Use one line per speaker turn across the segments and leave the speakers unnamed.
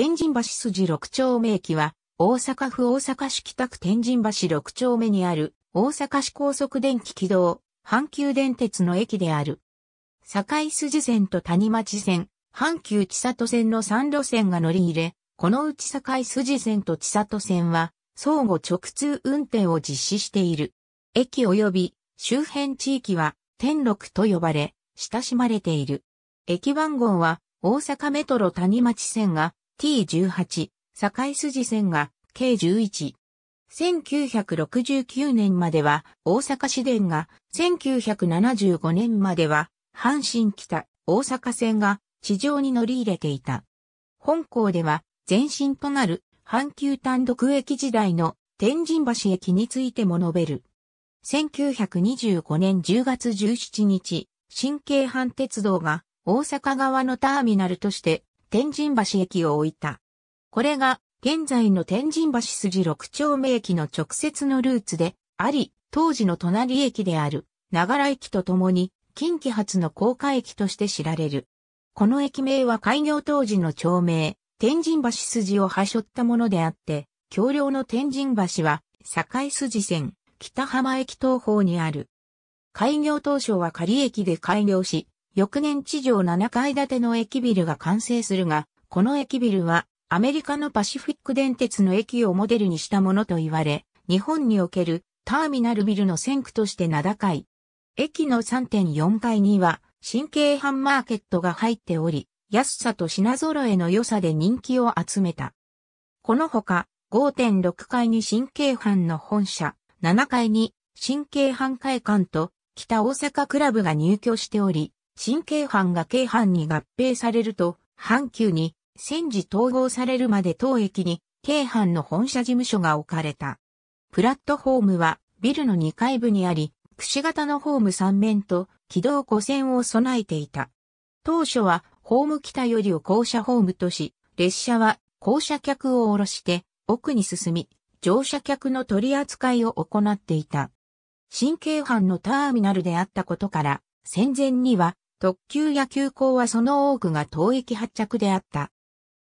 天神橋筋六丁目駅は、大阪府大阪市北区天神橋六丁目にある、大阪市高速電気軌道、阪急電鉄の駅である。堺筋線と谷町線、阪急千里線の3路線が乗り入れ、このうち堺筋線と千里線は、相互直通運転を実施している。駅及び周辺地域は、天禄と呼ばれ、親しまれている。駅番号は、大阪メトロ谷町線が T18、堺筋線が、計11。1969年までは大阪市電が、1975年までは阪神北大阪線が地上に乗り入れていた。本校では前身となる阪急単独駅時代の天神橋駅についても述べる。1925年10月17日、新京阪鉄道が大阪側のターミナルとして天神橋駅を置いた。これが、現在の天神橋筋六丁目駅の直接のルーツであり、当時の隣駅である、長良駅とともに、近畿発の高架駅として知られる。この駅名は開業当時の町名、天神橋筋を端折ったものであって、橋梁の天神橋は、境筋線、北浜駅東方にある。開業当初は仮駅で開業し、翌年地上7階建ての駅ビルが完成するが、この駅ビルはアメリカのパシフィック電鉄の駅をモデルにしたものと言われ、日本におけるターミナルビルの先駆として名高い。駅の3.4階には新京阪マーケットが入っており、安さと品揃えの良さで人気を集めた。このほか、5.6階に新京阪の本社、7階に新京阪会館と北大阪クラブが入居しており、新京阪が京阪に合併されると、阪急に戦時統合されるまで当駅に京阪の本社事務所が置かれた。プラットホームはビルの2階部にあり、串型のホーム3面と軌道5線を備えていた。当初はホーム北よりを校舎ホームとし、列車は校舎客を下ろして奥に進み、乗車客の取り扱いを行っていた。新京阪のターミナルであったことから、戦前には特急や急行はその多くが当駅発着であった。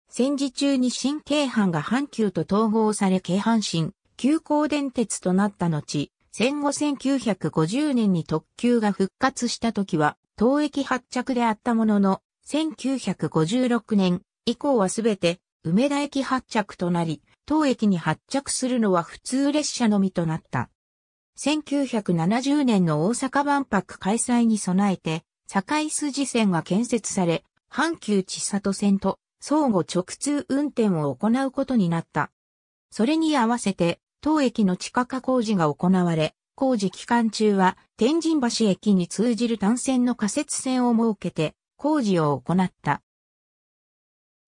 戦時中に新京阪が阪急と統合され京阪神、急行電鉄となった後、戦後1950年に特急が復活した時は、当駅発着であったものの、1956年以降はすべて梅田駅発着となり、当駅に発着するのは普通列車のみとなった。1970年の大阪万博開催に備えて、堺筋線が建設され、阪急千里線と相互直通運転を行うことになった。それに合わせて、当駅の地下化工事が行われ、工事期間中は天神橋駅に通じる単線の仮設線を設けて工事を行った。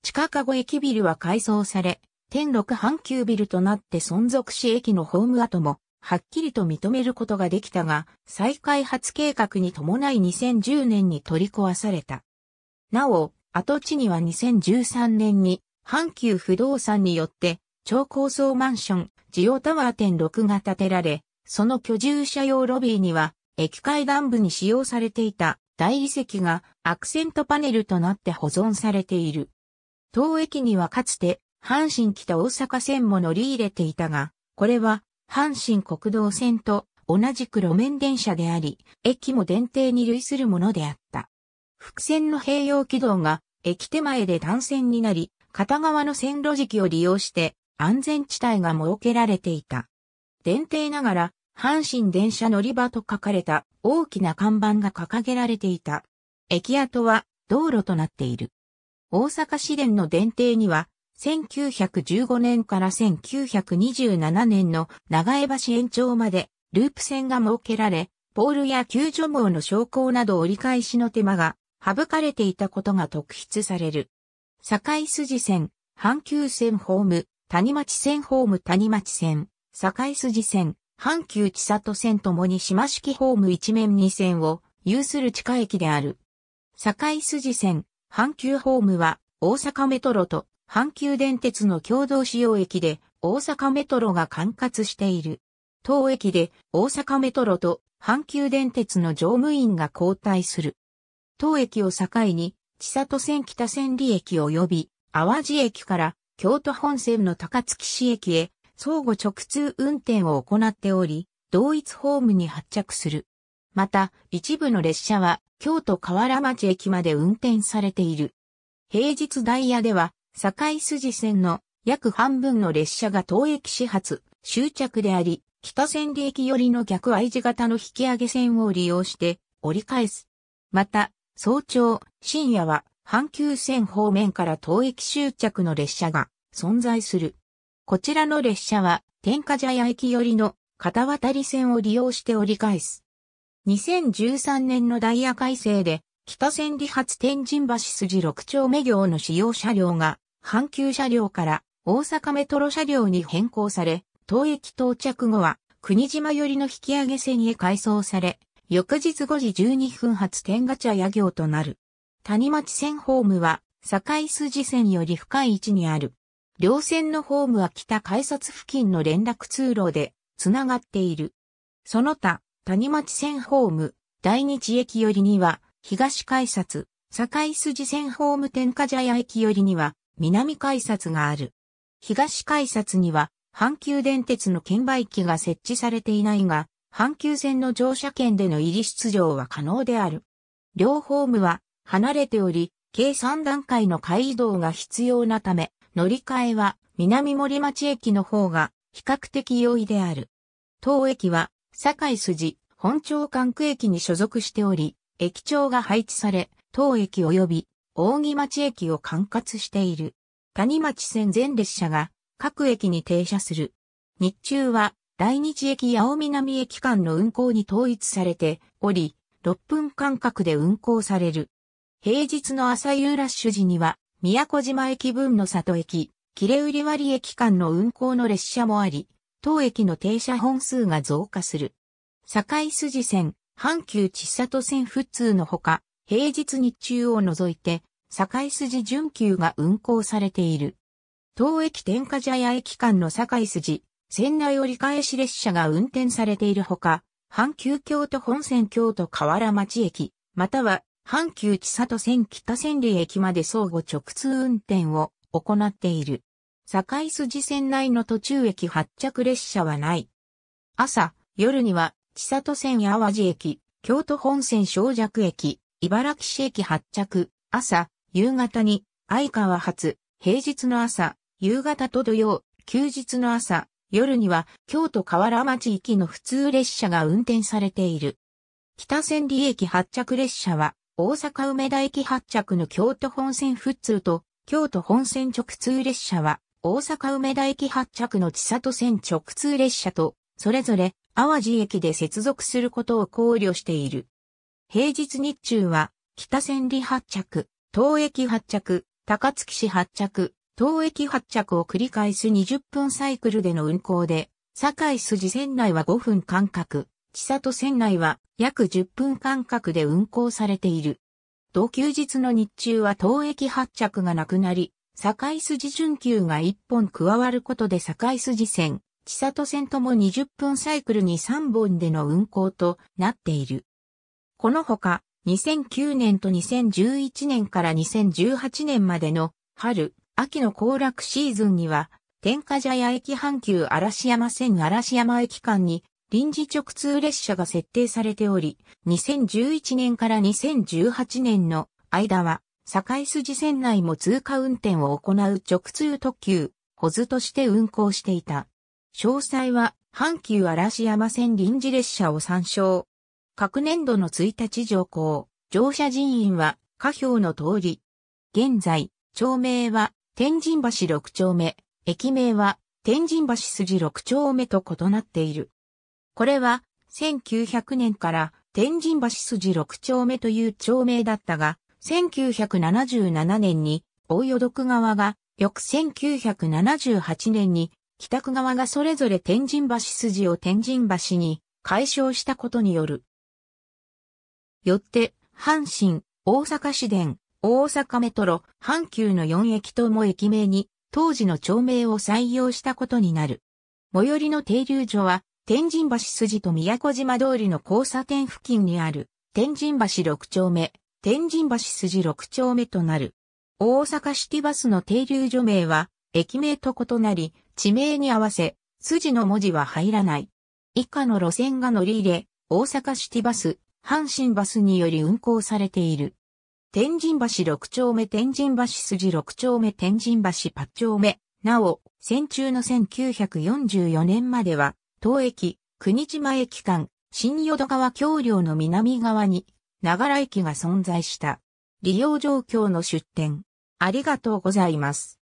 地下加護駅ビルは改装され、天禄阪急ビルとなって存続し駅のホーム跡もはっきりと認めることができたが、再開発計画に伴い2010年に取り壊された。なお、跡地には2013年に、阪急不動産によって、超高層マンション、ジオタワー店6が建てられ、その居住者用ロビーには、駅階段部に使用されていた大理石がアクセントパネルとなって保存されている。当駅にはかつて、阪神北大阪線も乗り入れていたが、これは阪神国道線と同じく路面電車であり、駅も電停に類するものであった。伏線の併用軌道が駅手前で単線になり、片側の線路敷を利用して安全地帯が設けられていた。電停ながら、阪神電車乗り場と書かれた大きな看板が掲げられていた。駅跡は道路となっている。大阪市電の電停には1915年から1927年の長江橋延長までループ線が設けられ、ポールや救助網の昇降など折り返しの手間が省かれていたことが特筆される。堺筋線、阪急線ホーム、谷町線ホーム谷町線、堺筋線、阪急千里線ともに島式ホーム一面二線を有する地下駅である。堺筋線、阪急ホームは大阪メトロと阪急電鉄の共同使用駅で大阪メトロが管轄している。当駅で大阪メトロと阪急電鉄の乗務員が交代する。当駅を境に、千里線北千里駅及び淡路駅から京都本線の高槻市駅へ相互直通運転を行っており、同一ホームに発着する。また、一部の列車は京都河原町駅まで運転されている。平日ダイヤでは堺筋線の約半分の列車が当駅始発、終着であり、北千里駅寄りの逆 I 字型の引き上げ線を利用して折り返す。また、早朝、深夜は阪急線方面から当駅終着の列車が存在する。こちらの列車は天下茶屋駅寄りの片渡り線を利用して折り返す。2013年のダイヤ改正で北千里発天神橋筋6丁目行の使用車両が阪急車両から大阪メトロ車両に変更され、当駅到着後は国島寄りの引き上げ線へ改装され、翌日5時12分発天ガチャ行となる。谷町線ホームは境筋線より深い位置にある。両線のホームは北改札付近の連絡通路でつながっている。その他、谷町線ホーム、大日駅寄りには、東改札、境筋線ホーム天下茶屋駅寄りには、南改札がある。東改札には、阪急電鉄の券売機が設置されていないが、阪急線の乗車券での入り出場は可能である。両ホームは離れており、計3段階の回移動が必要なため、乗り換えは南森町駅の方が比較的容易である。当駅は、堺筋、本町管区駅に所属しており、駅長が配置され、当駅及び大木町駅を管轄している。谷町線全列車が各駅に停車する。日中は大日駅八尾南駅間の運行に統一されており、6分間隔で運行される。平日の朝夕ラッシュ時には、宮古島駅分の里駅、切れ売り割駅間の運行の列車もあり、当駅の停車本数が増加する。境筋線、阪急千里線普通のほか、平日日中を除いて、堺筋準急が運行されている。当駅天下茶屋駅間の堺筋、仙台折り返し列車が運転されているほか、阪急京都本線京都河原町駅、または阪急千里線北千里駅まで相互直通運転を行っている。堺筋線内の途中駅発着列車はない。朝、夜には千里線淡路駅、京都本線小弱駅、茨城市駅発着、朝、夕方に、相川発、平日の朝、夕方と土曜、休日の朝、夜には京都河原町行きの普通列車が運転されている。北千里駅発着列車は、大阪梅田駅発着の京都本線普通と、京都本線直通列車は、大阪梅田駅発着の千里線直通列車と、それぞれ、淡路駅で接続することを考慮している。平日日中は、北千里発着、東駅発着、高槻市発着、東駅発着を繰り返す20分サイクルでの運行で、堺筋線内は5分間隔、千里線内は約10分間隔で運行されている。同休日の日中は東駅発着がなくなり、堺筋準急が1本加わることで堺筋線、千里線とも20分サイクルに3本での運行となっている。このほか、2009年と2011年から2018年までの春、秋の行楽シーズンには、天下茶屋駅阪急嵐山線嵐山駅間に臨時直通列車が設定されており、2011年から2018年の間は、堺筋線内も通過運転を行う直通特急、ホズとして運行していた。詳細は、阪急嵐山線臨時列車を参照。各年度の1日上校、乗車人員は、下表の通り。現在、町名は、天神橋六丁目、駅名は、天神橋筋六丁目と異なっている。これは、1900年から天神橋筋六丁目という町名だったが、1977年に、大淀区側が、翌1978年に、北区側がそれぞれ天神橋筋を天神橋に解消したことによる。よって、阪神、大阪市電、大阪メトロ、阪急の4駅とも駅名に、当時の町名を採用したことになる。最寄りの停留所は、天神橋筋と宮古島通りの交差点付近にある、天神橋6丁目、天神橋筋6丁目となる。大阪シティバスの停留所名は、駅名と異なり、地名に合わせ、筋の文字は入らない。以下の路線が乗り入れ、大阪シティバス、阪神バスにより運行されている。天神橋六丁目天神橋筋六丁目天神橋八丁目。なお、戦中の1944年までは、当駅、国島駅間、新淀川橋梁の南側に、長良駅が存在した。利用状況の出展。ありがとうございます。